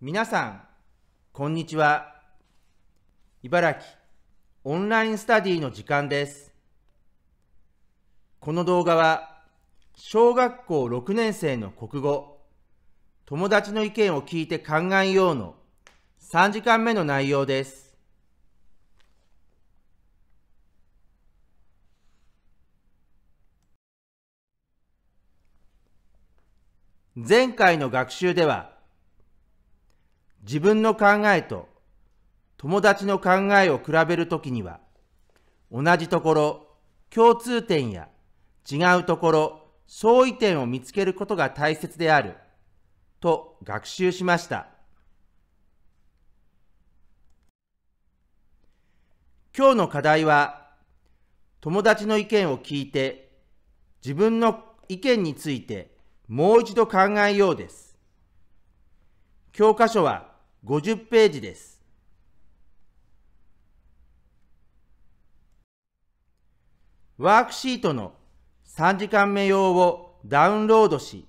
皆さん、こんにちは。茨城オンラインスタディの時間です。この動画は、小学校6年生の国語、友達の意見を聞いて考えようの3時間目の内容です。前回の学習では、自分の考えと友達の考えを比べるときには、同じところ、共通点や違うところ、相違点を見つけることが大切である、と学習しました。今日の課題は、友達の意見を聞いて、自分の意見についてもう一度考えようです。教科書は、50ページです。ワークシートの3時間目用をダウンロードし、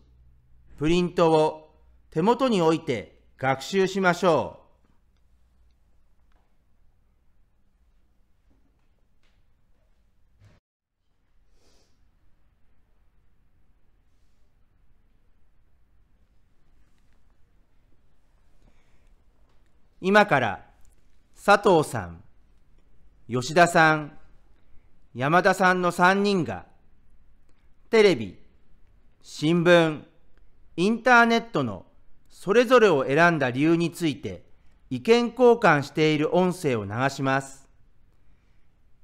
プリントを手元に置いて学習しましょう。今から佐藤さん、吉田さん、山田さんの3人がテレビ、新聞、インターネットのそれぞれを選んだ理由について意見交換している音声を流します。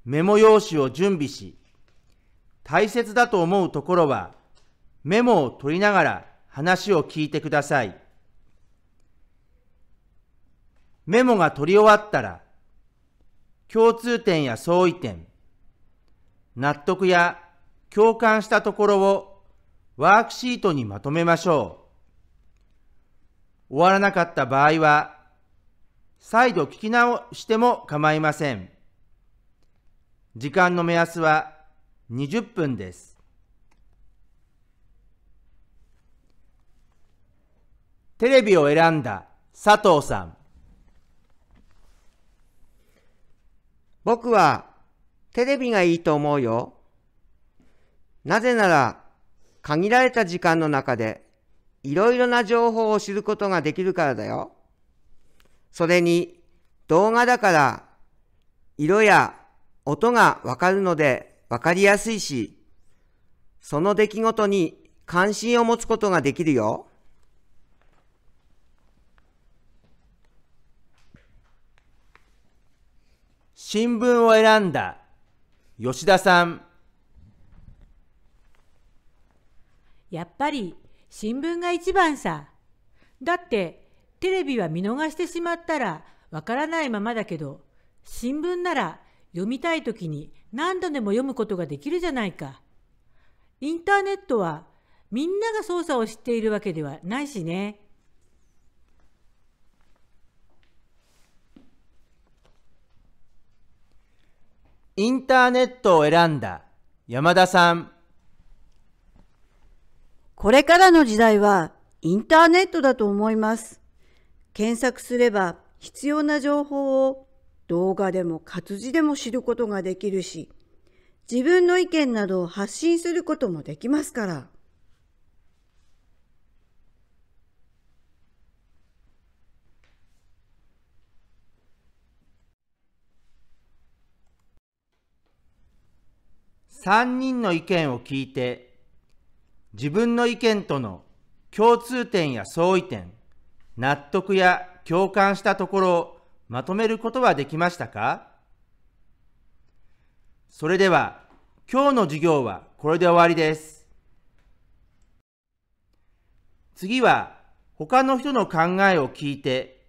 メモ用紙を準備し、大切だと思うところはメモを取りながら話を聞いてください。メモが取り終わったら、共通点や相違点、納得や共感したところをワークシートにまとめましょう。終わらなかった場合は、再度聞き直しても構いません。時間の目安は20分です。テレビを選んだ佐藤さん。僕はテレビがいいと思うよ。なぜなら、限られた時間の中で、いろいろな情報を知ることができるからだよ。それに、動画だから、色や音がわかるのでわかりやすいし、その出来事に関心を持つことができるよ。新聞を選んだ吉田さんやっぱり新聞が一番さだってテレビは見逃してしまったらわからないままだけど新聞なら読みたい時に何度でも読むことができるじゃないかインターネットはみんなが操作を知っているわけではないしね。インターネットを選んだ山田さん。これからの時代はインターネットだと思います。検索すれば必要な情報を動画でも活字でも知ることができるし、自分の意見などを発信することもできますから。3人の意見を聞いて、自分の意見との共通点や相違点、納得や共感したところをまとめることはできましたかそれでは今日の授業はこれで終わりです。次は他の人の考えを聞いて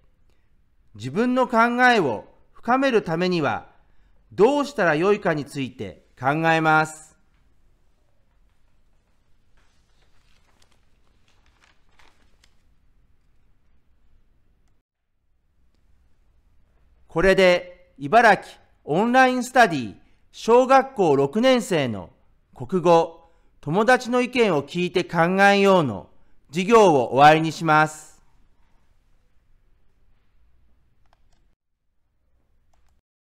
自分の考えを深めるためにはどうしたらよいかについて考えます。これで茨城オンラインスタディ小学校6年生の国語友達の意見を聞いて考えようの授業を終わりにします。